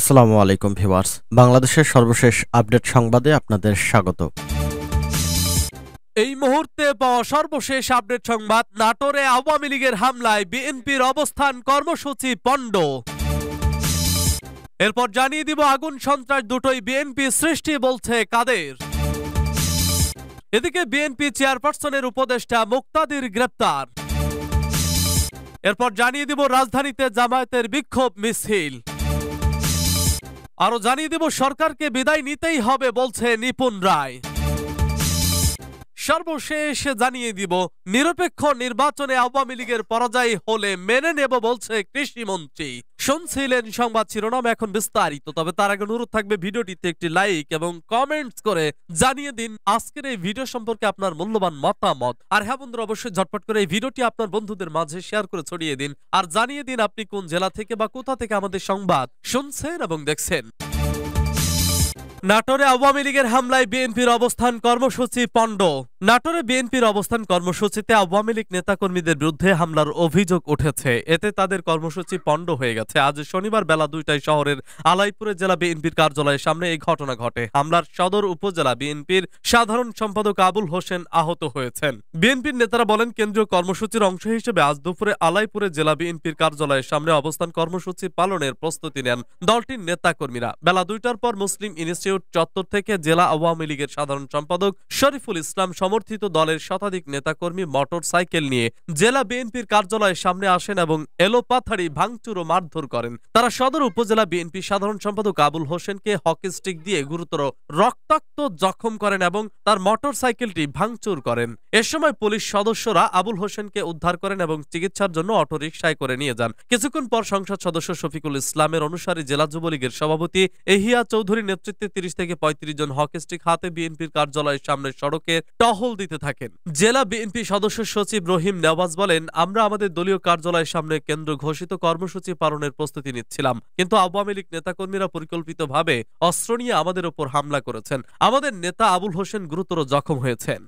আসসালামু আলাইকুম ভিওয়ার্স বাংলাদেশের সর্বশেষ আপডেট সংবাদে আপনাদের স্বাগত এই মুহূর্তে পাওয়া সর্বশেষ আপডেট সংবাদ নাটোরে আওয়ামী লীগের হামলায় বিএনপির অবস্থান কর্মসূচি পণ্ড এরপর জানিয়ে দিব আগুন সন্ত্রাস দুটোই বিএনপি সৃষ্টি বলছে কাদের এদিকে বিএনপি চেয়ারপারসনের উপদেষ্টা মুক্তাদির গ্রেপ্তার এরপর জানিয়ে দিব রাজধানীতে জামায়াতের বিক্ষোভ মিছিল আরও জানিয়ে দেব সরকারকে বিদায় নিতেই হবে বলছে নিপুন রায় সর্বশেষ জানিয়ে দিব নিরপেক্ষ নির্বাচনে আওয়ামী লীগের পরাজয় হলে মেনে নেব বলছে কৃষিমন্ত্রী শুনছিলেন সংবাদ শিরোনাম এখন বিস্তারিত তবে তার আগে অনুরোধ থাকবে ভিডিওটিতে একটি লাইক এবং কমেন্টস করে জানিয়ে দিন আজকের এই ভিডিও সম্পর্কে আপনার মূল্যবান মতামত আর হ্যাঁ বন্ধুরা অবশ্যই ঝটপট করে এই ভিডিওটি আপনার বন্ধুদের মাঝে শেয়ার করে ছড়িয়ে দিন আর জানিয়ে দিন আপনি কোন জেলা থেকে বা কোথা থেকে আমাদের সংবাদ শুনছেন এবং দেখছেন নাটোরে আওয়ামী লীগের হামলায় বিএনপির অবস্থান কর্মসূচি পণ্ড নাটোরে বিএনপির অবস্থান কর্মসূচিতে আওয়ামী লীগ নেতাকর্মীদের বিরুদ্ধে হামলার অভিযোগ উঠেছে এতে তাদের কর্মসূচি পণ্ড হয়ে গেছে আজ শনিবার বেলা দুইটায় শহরের আলাইপুরে জেলা বিএনপির কার্যালয়ের সামনে এই ঘটনা ঘটে হামলার সদর উপজেলা বিএনপির সাধারণ সম্পাদক আবুল হোসেন আহত হয়েছেন বিএনপির নেতারা বলেন কেন্দ্রীয় কর্মসূচির অংশ হিসেবে আজ দুপুরে আলাইপুরে জেলা বিএনপির কার্যালয়ের সামনে অবস্থান কর্মসূচি পালনের প্রস্তুতি নেন দলটির নেতাকর্মীরা বেলা দুইটার পর মুসলিম ইনস্টিটিউট চত্বর থেকে জেলা আওয়ামী লীগের সাধারণ সম্পাদক শরীফুল ইসলাম সম সমর্থিত দলের শতাধিক নেতাকর্মী মোটর সাইকেল নিয়ে জেলা বিএনপির কার্যালয়ের সামনে আসেন এবং এলোপাথাড়ি ভাঙচুর ও মারধর করেন তারা সদর উপজেলা বিএনপি সাধারণ সম্পাদক আবুল হোসেনকে হকি স্টিক দিয়ে গুরুতর রক্তাক্ত জখম করেন এবং তার মোটর সাইকেলটি ভাঙচুর করেন এ সময় পুলিশ সদস্যরা আবুল হোসেনকে উদ্ধার করেন এবং চিকিৎসার জন্য অটোরিকশায় করে নিয়ে যান কিছুক্ষণ পর সংসদ সদস্য শফিকুল ইসলামের অনুসারে জেলা যুবলীগের সভাপতি এহিয়া চৌধুরীর নেতৃত্বে তিরিশ থেকে পঁয়ত্রিশ জন হকি স্টিক হাতে বিএনপির কার্যালয়ের সামনে সড়কে টহ টহল দিতে থাকেন জেলা বিএনপি সদস্য সচিব রহিম নেওয়াজ বলেন আমরা আমাদের দলীয় কার্যালয়ের সামনে কেন্দ্র ঘোষিত কর্মসূচি পালনের প্রস্তুতি নিচ্ছিলাম কিন্তু আওয়ামী লীগ নেতাকর্মীরা পরিকল্পিতভাবে অস্ত্র নিয়ে আমাদের ওপর হামলা করেছেন আমাদের নেতা আবুল হোসেন গুরুতর জখম হয়েছেন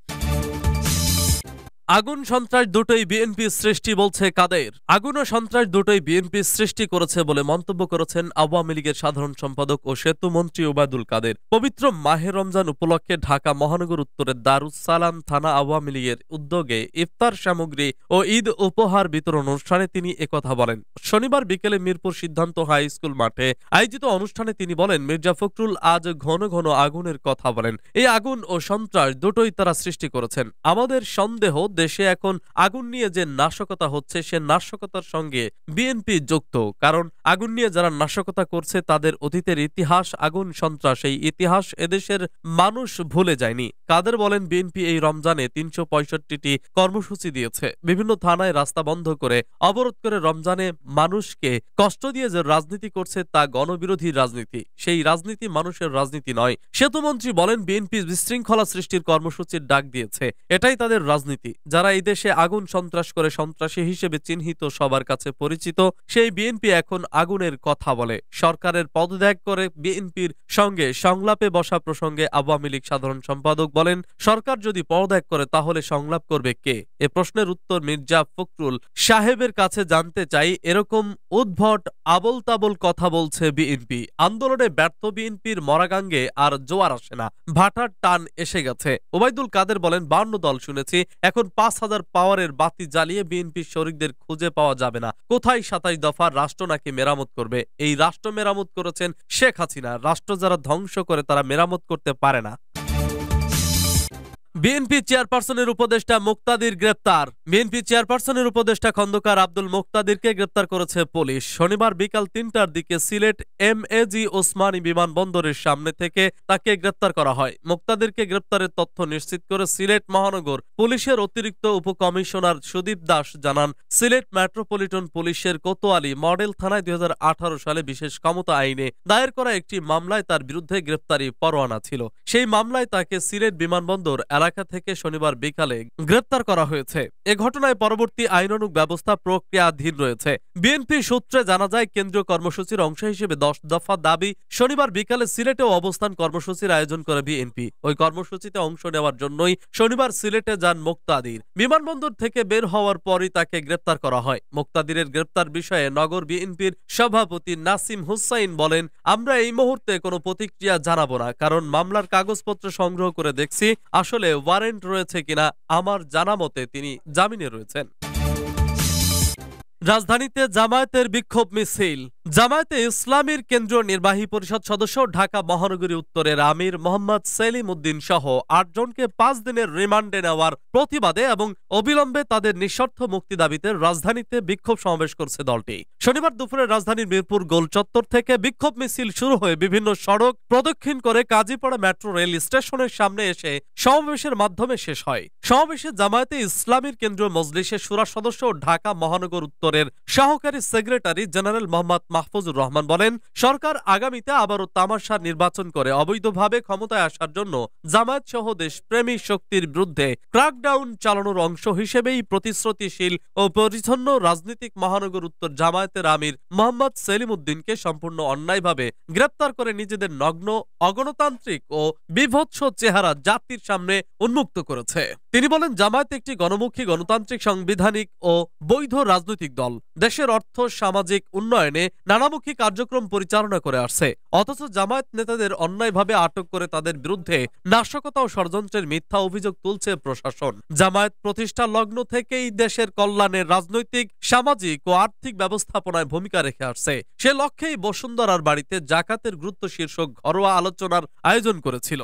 আগুন সন্ত্রাস দুটোই বিএনপির সৃষ্টি বলছে কাদের আগুন ও সন্ত্রাস দুটোই বিএনপি সৃষ্টি করেছে বলে মন্তব্য করেছেন আওয়ামী লীগের সাধারণ সম্পাদক ও সেতু মন্ত্রী ওবায়দুল কাদের পবিত্র মাহে রমজান উপলক্ষে ঢাকা মহানগর উত্তরের দারুসালাম থানা আওয়ামী লীগের উদ্যোগে ইফতার সামগ্রী ও ঈদ উপহার বিতরণ অনুষ্ঠানে তিনি একথা বলেন শনিবার বিকেলে মিরপুর সিদ্ধান্ত হাই স্কুল মাঠে আয়োজিত অনুষ্ঠানে তিনি বলেন মির্জা ফখরুল আজ ঘন ঘন আগুনের কথা বলেন এই আগুন ও সন্ত্রাস দুটোই তারা সৃষ্টি করেছেন আমাদের সন্দেহ দেশে এখন আগুন নিয়ে যে নাশকতা হচ্ছে সে নাশকতার সঙ্গে বিএনপি যুক্ত কারণ আগুন নিয়ে যারা নাশকতা করছে তাদের অতীতের ইতিহাস আগুন সন্ত্রাস এই ইতিহাস এদেশের মানুষ ভুলে যায়নি কাদের বলেন বিএনপি এই রমজানে তিনশো পঁয়ষট্টিটি কর্মসূচি দিয়েছে বিভিন্ন থানায় রাস্তা বন্ধ করে অবরোধ করে রমজানে মানুষকে কষ্ট দিয়ে যে রাজনীতি করছে তা গণবিরোধী রাজনীতি সেই রাজনীতি মানুষের রাজনীতি নয় সেতুমন্ত্রী বলেন বিএনপি বিশৃঙ্খলা সৃষ্টির কর্মসূচির ডাক দিয়েছে এটাই তাদের রাজনীতি যারা এই দেশে আগুন সন্ত্রাস করে সন্ত্রাসী হিসেবে চিহ্নিত সবার কাছে পরিচিত সেই বিএনপি এখন আগুনের কথা বলে সরকারের পদত্যাগ করে বিএনপির সঙ্গে সংলাপে বসা প্রসঙ্গে আওয়ামী লীগ সাধারণ সম্পাদক বলেন সরকার যদি পদত্যাগ করে তাহলে সংলাপ করবে কে এ প্রশ্নের উত্তর মির্জা ফখরুল সাহেবের কাছে জানতে চাই এরকম উদ্ভট আবল তাবল কথা বলছে বিএনপি আন্দোলনে ব্যর্থ বিএনপির মরাগাঙ্গে আর জোয়ার আসে না ভাটার টান এসে গেছে ওবায়দুল কাদের বলেন বান্ন দল শুনেছি এখন পাঁচ হাজার পাওয়ারের বাতি জ্বালিয়ে বিএনপির শরিকদের খুঁজে পাওয়া যাবে না কোথায় সাতাশ দফার রাষ্ট্র নাকি মেরামত করবে এই রাষ্ট্র মেরামত করেছেন শেখ হাসিনা রাষ্ট্র যারা ধ্বংস করে তারা মেরামত করতে পারে না বিএনপি চেয়ারপারসনের উপদেষ্টা মুক্তাদির গ্রেপ্তার বিএনপি চেয়ারপারসনের উপদেষ্টা খন্দকার আব্দুল মুক্তাদিরকে গ্রেপ্তার করেছে পুলিশ শনিবার বিকাল তিনটার দিকে Sylhet M A G Osmani বিমানবন্দরের সামনে থেকে তাকে গ্রেপ্তার করা হয় মুক্তাদিরকে গ্রেপ্তারের তথ্য নিশ্চিত করে সিলেট মহানগর পুলিশের অতিরিক্ত উপকমিশনার সুদীপ দাস জানান সিলেট মেট্রোপলিটন পুলিশের কোতোয়ালি মডেল থানায় দুই সালে বিশেষ ক্ষমতা আইনে দায়ের করা একটি মামলায় তার বিরুদ্ধে গ্রেপ্তারি পরোয়ানা ছিল সেই মামলায় তাকে সিলেট বিমানবন্দর এলাকা এলাকা থেকে শনিবার বিকালে গ্রেপ্তার করা হয়েছে এ ঘটনায় পরবর্তী আইনানুক ব্যবস্থা প্রক্রিয়াধীন রয়েছে বিএনপি সূত্রে জানা যায় কেন্দ্রীয় কর্মসূচির অংশ হিসেবে দশ দফা দাবি শনিবার বিকালে সিলেটেও অবস্থান কর্মসূচির আয়োজন করে বিএনপি ওই কর্মসূচিতে অংশ নেওয়ার জন্যই শনিবার সিলেটে যান মুক্তাদির বিমানবন্দর থেকে বের হওয়ার পরই তাকে গ্রেপ্তার করা হয় মুক্তাদিরের গ্রেপ্তার বিষয়ে নগর বিএনপির সভাপতি নাসিম হুসাইন বলেন আমরা এই মুহূর্তে কোনো প্রতিক্রিয়া জানাবো না কারণ মামলার কাগজপত্র সংগ্রহ করে দেখছি আসলে ওয়ারেন্ট রয়েছে কিনা আমার জানা মতে তিনি জামিনে রয়েছেন রাজধানীতে জামায়াতের বিক্ষোভ মিছিল জামায়াতে ইসলামীর কেন্দ্রীয় নির্বাহী পরিষদ সদস্য ঢাকা মহানগরী উত্তরের আমির মোহাম্মদ সেলিম উদ্দিন সহ আটজনকে পাঁচ দিনের রিমান্ডে নেওয়ার প্রতিবাদে এবং অবিলম্বে তাদের নিঃশর্ত মুক্তি দাবিতে রাজধানীতে বিক্ষোভ সমাবেশ করছে দলটি শনিবার দুপুরে রাজধানীর মিরপুর গোল চত্বর থেকে বিক্ষোভ মিছিল শুরু হয়ে বিভিন্ন সড়ক প্রদক্ষিণ করে কাজীপাড়া মেট্রো রেল স্টেশনের সামনে এসে সমাবেশের মাধ্যমে শেষ হয় সমাবেশে জামায়াতে ইসলামীর কেন্দ্রীয় মজলিসের সুরা সদস্য ঢাকা মহানগর উত্তরের সহকারী সেক্রেটারি জেনারেল মোহাম্মদ মাহফুজুর রহমান বলেন সরকার আগামীতে আবারও তামাশা নির্বাচন করে অবৈধভাবে ক্ষমতায় আসার জন্য জামায়াত সহ দেশপ্রেমী শক্তির বিরুদ্ধে ক্রাকডাউন চালানোর অংশ হিসেবেই প্রতিশ্রুতিশীল ও পরিচ্ছন্ন রাজনৈতিক মহানগর উত্তর জামায়াতের আমির মোহাম্মদ সেলিম উদ্দিনকে সম্পূর্ণ অন্যায়ভাবে গ্রেপ্তার করে নিজেদের নগ্ন অগণতান্ত্রিক ও বিভৎস চেহারা জাতির সামনে উন্মুক্ত করেছে তিনি বলেন জামায়াত একটি গণমুখী গণতান্ত্রিক সাংবিধানিক ও বৈধ রাজনৈতিক দল দেশের অর্থ সামাজিক উন্নয়নে নানামুখী কার্যক্রম পরিচালনা করে আসছে অথচ জামায়াত নেতাদের অন্যায়ভাবে আটক করে তাদের বিরুদ্ধে নাশকতা ও ষড়যন্ত্রের মিথ্যা অভিযোগ তুলছে প্রশাসন জামায়াত প্রতিষ্ঠা লগ্ন থেকেই দেশের কল্যাণে রাজনৈতিক সামাজিক ও আর্থিক ব্যবস্থাপনায় ভূমিকা রেখে আসছে সে লক্ষ্যেই বসুন্ধরার বাড়িতে জাকাতের গুরুত্ব শীর্ষক ঘরোয়া আলোচনার আয়োজন করেছিল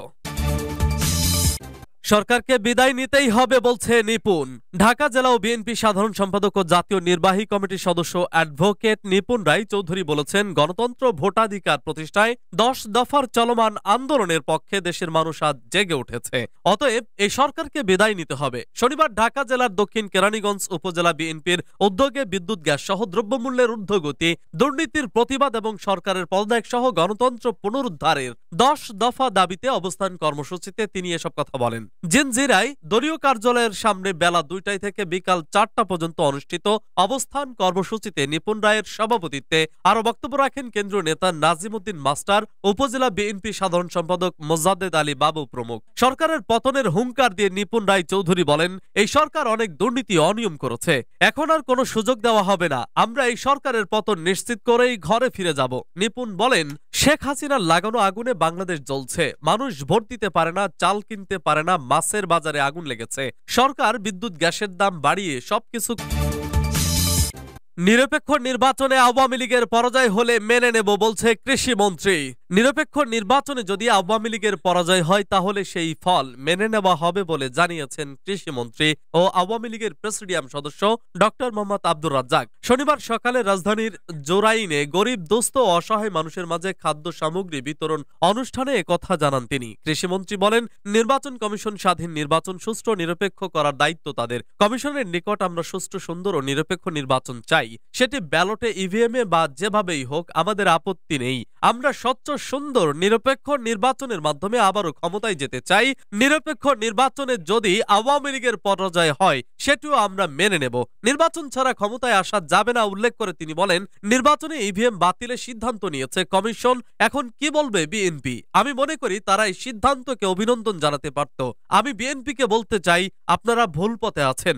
সরকারকে বিদায় নিতেই হবে বলছে নিপুণ ঢাকা জেলা ও বিএনপি সাধারণ সম্পাদক ও জাতীয় নির্বাহী কমিটির সদস্য অ্যাডভোকেট নিপুণ রায় চৌধুরী বলেছেন গণতন্ত্র ভোটাধিকার প্রতিষ্ঠায় দশ দফার চলমান আন্দোলনের পক্ষে দেশের মানুষ আজ জেগে উঠেছে অতএব এই সরকারকে বিদায় নিতে হবে শনিবার ঢাকা জেলার দক্ষিণ কেরানীগঞ্জ উপজেলা বিএনপির উদ্যোগে বিদ্যুৎ গ্যাস সহ দ্রব্যমূল্যের ঊর্ধ্বগতি দুর্নীতির প্রতিবাদ এবং সরকারের পদত্যাগ সহ গণতন্ত্র পুনরুদ্ধারের দশ দফা দাবিতে অবস্থান কর্মসূচিতে তিনি এসব কথা বলেন জিনজিরায় দলীয় কার্যালয়ের সামনে বেলা দুইটায় থেকে বিকাল চারটা পর্যন্ত অনুষ্ঠিত অবস্থান কর্মসূচিতে নিপুণ রায়ের সভাপতিত্বে আরও বক্তব্য রাখেন কেন্দ্রীয় নেতা নাজিমুদ্দিন মাস্টার উপজেলা বিএনপি সাধারণ সম্পাদক মোজাদ্দেদ আলী বাবু প্রমুখ সরকারের পতনের হুঙ্কার দিয়ে নিপুণ রায় চৌধুরী বলেন এই সরকার অনেক দুর্নীতি অনিয়ম করেছে এখন আর কোনো সুযোগ দেওয়া হবে না আমরা এই সরকারের পতন নিশ্চিত করেই ঘরে ফিরে যাব নিপুণ বলেন শেখ হাসিনার লাগানো আগুনে বাংলাদেশ জ্বলছে মানুষ ভোট দিতে পারে না চাল কিনতে পারে না বাসের বাজারে আগুন লেগেছে সরকার বিদ্যুৎ গ্যাসের দাম বাড়িয়ে সবকিছু নিরপেক্ষ নির্বাচনে আওয়ামী লীগের পরাজয় হলে মেনে নেব বলছে কৃষিমন্ত্রী নিরপেক্ষ নির্বাচনে যদি আওয়ামী লীগের পরাজয় হয় তাহলে সেই ফল মেনে নেওয়া হবে বলে জানিয়েছেন কৃষিমন্ত্রী ও আওয়ামী লীগের প্রেসিডিয়াম সদস্য ডক্টর মোহাম্মদ আব্দুর রাজ্জাক শনিবার সকালে রাজধানীর জোরাইনে গরিব দোস্ত ও অসহায় মানুষের মাঝে খাদ্য সামগ্রী বিতরণ অনুষ্ঠানে কথা জানান তিনি কৃষিমন্ত্রী বলেন নির্বাচন কমিশন স্বাধীন নির্বাচন সুষ্ঠু নিরপেক্ষ করার দায়িত্ব তাদের কমিশনের নিকট আমরা সুষ্ঠু সুন্দর ও নিরপেক্ষ নির্বাচন চাই সেটি ব্যালটে ইভিএম এ বা যেভাবেই হোক আমাদের আপত্তি নেই আমরা স্বচ্ছ সুন্দর নিরপেক্ষ নির্বাচনের মাধ্যমে আবারও ক্ষমতায় যেতে চাই নিরপেক্ষ নির্বাচনে যদি আওয়ামী লীগের পরাজয় হয় সেটিও আমরা মেনে নেব নির্বাচন ছাড়া ক্ষমতায় আসা যাবে না উল্লেখ করে তিনি বলেন নির্বাচনে ইভিএম বাতিলের সিদ্ধান্ত নিয়েছে কমিশন এখন কি বলবে বিএনপি আমি মনে করি তারা এই সিদ্ধান্তকে অভিনন্দন জানাতে পারত আমি বিএনপিকে বলতে চাই আপনারা ভুল পথে আছেন